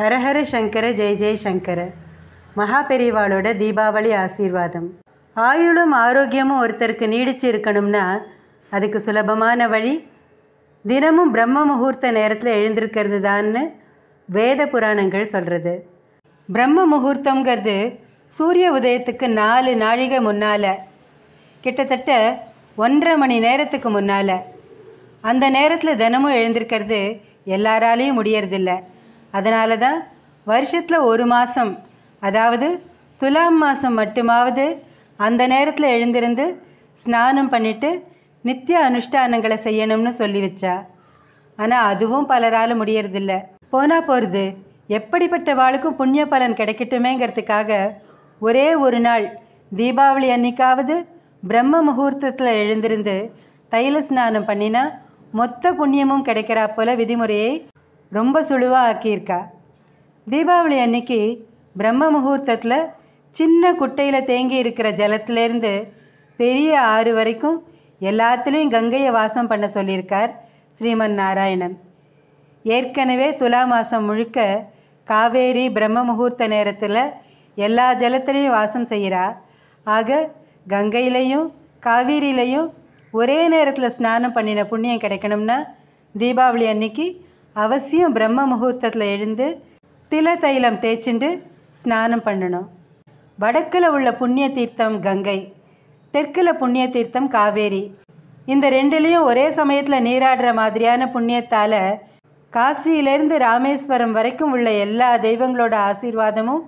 ஹரஹர சங்கர ஜெய் ஜெய் சங்கர மகா பெரியவாளோட தீபாவளி ஆசீர்வாதம் ஆயுளும் ஆரோக்கியமும் ஒருத்தருக்கு நீடிச்சு இருக்கணும்னா அதுக்கு சுலபமான வழி தினமும் பிரம்ம முகூர்த்த நேரத்தில் எழுந்திருக்கிறது தான்னு வேத புராணங்கள் சொல்கிறது பிரம்ம முகூர்த்தங்கிறது சூரிய உதயத்துக்கு நாலு நாழிகை முன்னால் கிட்டத்தட்ட ஒன்றரை மணி நேரத்துக்கு முன்னால் அந்த நேரத்தில் தினமும் எழுந்திருக்கிறது எல்லாராலையும் முடியறதில்லை அதனால தான் வருஷத்தில் ஒரு மாதம் அதாவது துலாம் மாதம் மட்டுமாவது அந்த நேரத்தில் எழுந்திருந்து ஸ்நானம் பண்ணிவிட்டு நித்திய அனுஷ்டானங்களை செய்யணும்னு சொல்லி வச்சா ஆனால் அதுவும் பலரால் முடியறதில்ல போனால் போகிறது எப்படிப்பட்ட வாளுக்கும் புண்ணிய பலன் கிடைக்கட்டுமேங்கிறதுக்காக ஒரே ஒரு நாள் தீபாவளி அன்னைக்காவது பிரம்ம முகூர்த்தத்தில் எழுந்திருந்து தைல ஸ்நானம் பண்ணினா மொத்த புண்ணியமும் கிடைக்கிறா போல விதிமுறையை ரொம்ப சுழுவாக ஆக்கியிருக்கா தீபாவளி அன்னைக்கு பிரம்ம முகூர்த்தத்தில் சின்ன குட்டையில் தேங்கி இருக்கிற ஜலத்திலேருந்து பெரிய ஆறு வரைக்கும் எல்லாத்துலேயும் கங்கையை வாசம் பண்ண சொல்லியிருக்கார் ஸ்ரீமன் நாராயணன் ஏற்கனவே துலா மாதம் முழுக்க காவேரி பிரம்ம முகூர்த்த நேரத்தில் எல்லா ஜலத்திலையும் வாசம் செய்கிறா ஆக கங்கையிலையும் காவேரியிலையும் ஒரே நேரத்தில் ஸ்நானம் பண்ணின புண்ணியம் கிடைக்கணும்னா தீபாவளி அன்னைக்கு அவசியம் பிரம்ம முகூர்த்தத்தில் எழுந்து தில தைலம் தேய்ச்சிண்டு ஸ்நானம் பண்ணணும் வடக்கில் உள்ள புண்ணிய தீர்த்தம் கங்கை தெற்கில் புண்ணிய தீர்த்தம் காவேரி இந்த ரெண்டுலேயும் ஒரே சமயத்தில் நீராடுற மாதிரியான புண்ணியத்தால் காசியிலேருந்து ராமேஸ்வரம் வரைக்கும் உள்ள எல்லா தெய்வங்களோட ஆசீர்வாதமும்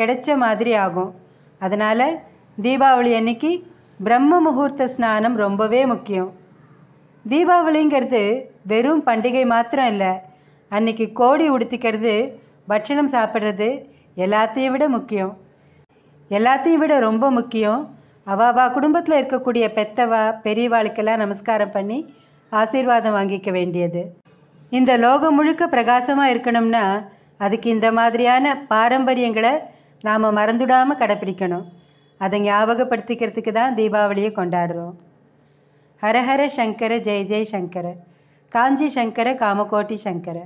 கிடைச்ச மாதிரி ஆகும் அதனால் தீபாவளி அன்னைக்கு பிரம்ம முகூர்த்த ஸ்நானம் ரொம்பவே முக்கியம் தீபாவளிங்கிறது வெறும் பண்டிகை மாத்திரம் இல்லை அன்னைக்கு கோடி உடுத்திக்கிறது பட்சணம் சாப்பிட்றது எல்லாத்தையும் விட முக்கியம் எல்லாத்தையும் விட ரொம்ப முக்கியம் அவாவா குடும்பத்தில் இருக்கக்கூடிய பெத்தவா பெரியவாளுக்கெல்லாம் நமஸ்காரம் பண்ணி ஆசீர்வாதம் வாங்கிக்க வேண்டியது இந்த லோகம் முழுக்க பிரகாசமாக இருக்கணும்னா அதுக்கு இந்த மாதிரியான பாரம்பரியங்களை நாம் மறந்துடாமல் கடைப்பிடிக்கணும் அதை ஞாபகப்படுத்திக்கிறதுக்கு தான் தீபாவளியை கொண்டாடுறோம் ஹரஹர சங்கர ஜெய் ஜெய் சங்கர காஞ்சி சங்கர காமகோட்டி சங்கர